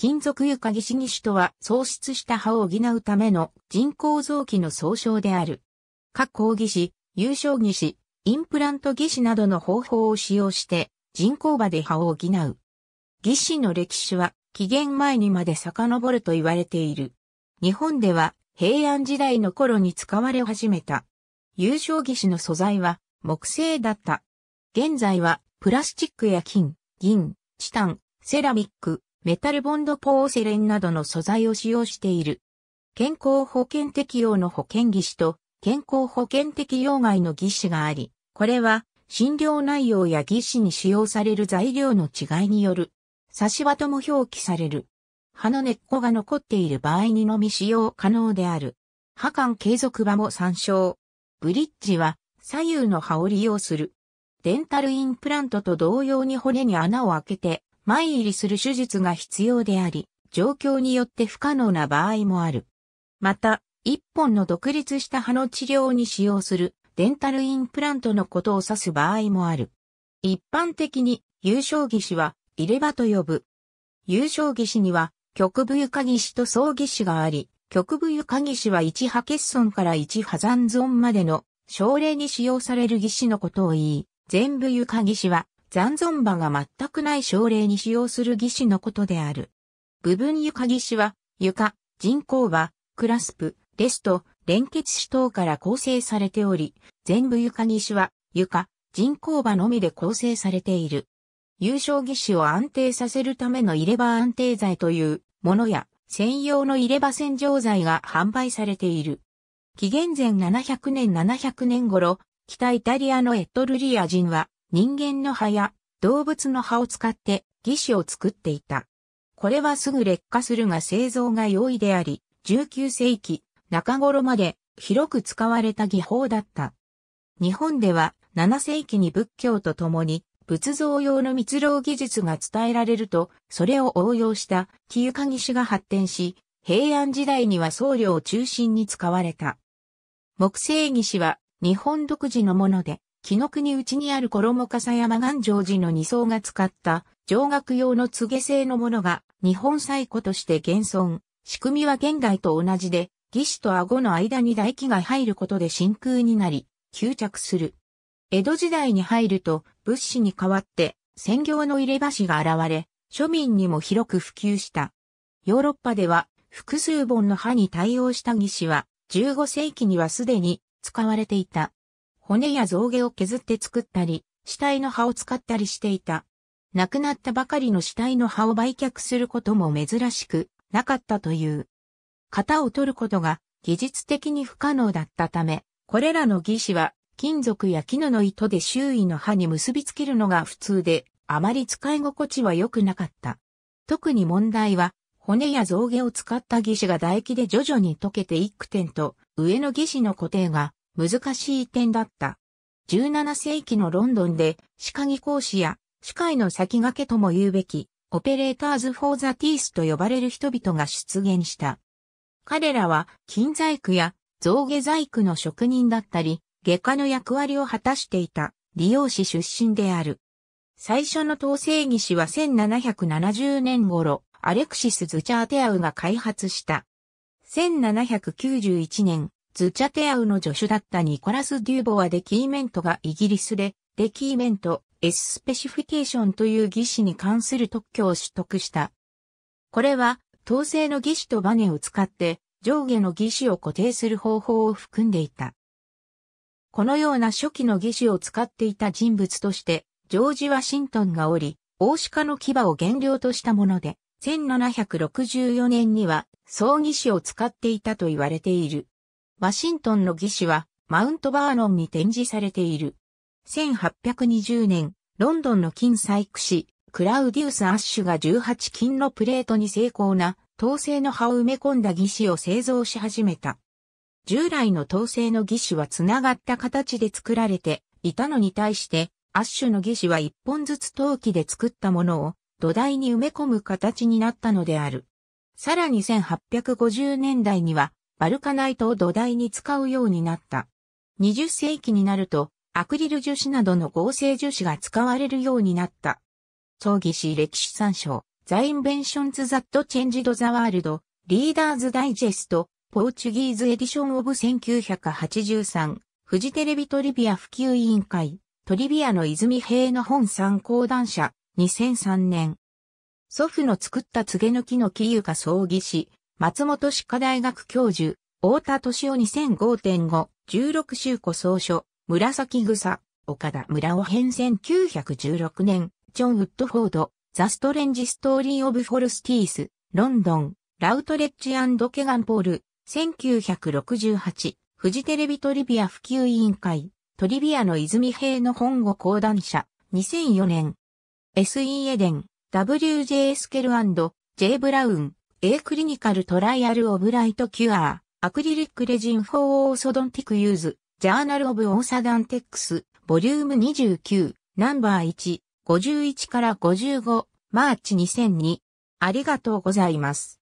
金属床ぎしぎしとは喪失した歯を補うための人工臓器の総称である。加工義士、優勝技師、インプラント技師などの方法を使用して人工歯で歯を補う。技師の歴史は紀元前にまで遡ると言われている。日本では平安時代の頃に使われ始めた。優勝技師の素材は木製だった。現在はプラスチックや金、銀、チタン、セラミック、メタルボンドポーセレンなどの素材を使用している。健康保険適用の保険技師と健康保険適用外の技師があり、これは診療内容や技師に使用される材料の違いによる。差し輪とも表記される。歯の根っこが残っている場合にのみ使用可能である。歯間継続場も参照。ブリッジは左右の歯を利用する。デンタルインプラントと同様に骨に穴を開けて前入りする手術が必要であり、状況によって不可能な場合もある。また、一本の独立した歯の治療に使用するデンタルインプラントのことを指す場合もある。一般的に、優勝技師は、入れ歯と呼ぶ。優勝技師には、極部床技師と総技師があり、極部床技師は一波欠損から一波残存までの、症例に使用される技師のことを言い、全部床技師は、残存場が全くない症例に使用する義肢のことである。部分床義肢は、床、人工場、クラスプ、レスト、連結肢等から構成されており、全部床義肢は、床、人工場のみで構成されている。優勝技師を安定させるための入れ歯安定剤というものや専用の入れ歯洗浄剤が販売されている。紀元前700年700年頃、北イタリアのエットルリア人は人間の葉や動物の葉を使って義肢を作っていた。これはすぐ劣化するが製造が容易であり、19世紀中頃まで広く使われた技法だった。日本では7世紀に仏教とともに仏像用の密漏技術が伝えられると、それを応用した木床義肢が発展し、平安時代には僧侶を中心に使われた。木製義肢は日本独自のもので、紀の国内にある衣笠山願成寺の二層が使った上学用の告げ製のものが日本最古として現存。仕組みは現代と同じで、義士と顎の間に唾液が入ることで真空になり、吸着する。江戸時代に入ると物資に代わって専業の入れ箸が現れ、庶民にも広く普及した。ヨーロッパでは複数本の歯に対応した義士は15世紀にはすでに使われていた。骨や象牙を削って作ったり、死体の葉を使ったりしていた。亡くなったばかりの死体の葉を売却することも珍しくなかったという。型を取ることが技術的に不可能だったため、これらの技師は金属や絹の糸で周囲の歯に結びつけるのが普通で、あまり使い心地は良くなかった。特に問題は、骨や象牙を使った技師が唾液で徐々に溶けていく点と、上の技師の固定が難しい点だった。17世紀のロンドンで、歯科技師や、歯科医の先駆けとも言うべき、オペレーターズ・フォー・ザ・ティースと呼ばれる人々が出現した。彼らは、金細工や造毛細工の職人だったり、外科の役割を果たしていた、利用師出身である。最初の統制技師は1770年頃、アレクシス・ズチャーテアウが開発した。1791年、ズチャテアウの助手だったニコラス・デューボはデキーメントがイギリスで、デキーメント、S スペシフィケーションという技師に関する特許を取得した。これは、統制の技師とバネを使って、上下の技師を固定する方法を含んでいた。このような初期の技師を使っていた人物として、ジョージ・ワシントンがおり、大鹿の牙を原料としたもので、1764年には、葬儀師を使っていたと言われている。ワシントンの義肢はマウントバーノンに展示されている。1820年、ロンドンの金細工師、クラウディウス・アッシュが18金のプレートに精巧な陶製の葉を埋め込んだ義肢を製造し始めた。従来の陶製の義肢は繋がった形で作られていたのに対して、アッシュの義肢は一本ずつ陶器で作ったものを土台に埋め込む形になったのである。さらに1850年代にはバルカナイトを土台に使うようになった。20世紀になると、アクリル樹脂などの合成樹脂が使われるようになった。葬儀師歴史参照、ザインベンションズ・ザット・チェンジド・ザ・ワールド、リーダーズ・ダイジェスト、ポーチュギーズ・エディション・オブ・1983、フジテレビトリビア普及委員会、トリビアの泉平の本参考談社、2003年。祖父の作った告げ抜きの木床葬儀師、松本歯科大学教授、大田敏夫2005.5、16週古総書、紫草、岡田村尾編1916年、ジョン・ウッドフォード、ザ・ストレンジ・ストーリー・オブ・フォルスティース、ロンドン、ラウトレッジケガンポール、1968、フジテレビトリビア普及委員会、トリビアの泉平の本語講談社、2004年。SE エデン、WJ スケル &J ブラウン、A クリニカルトライアルオブライトキュアー、アクリリックレジンフォーオーソドンティクユーズ、ジャーナルオブオーサダンテックス、ボリューム29、ナンバー1、51から55、マーチ2002。ありがとうございます。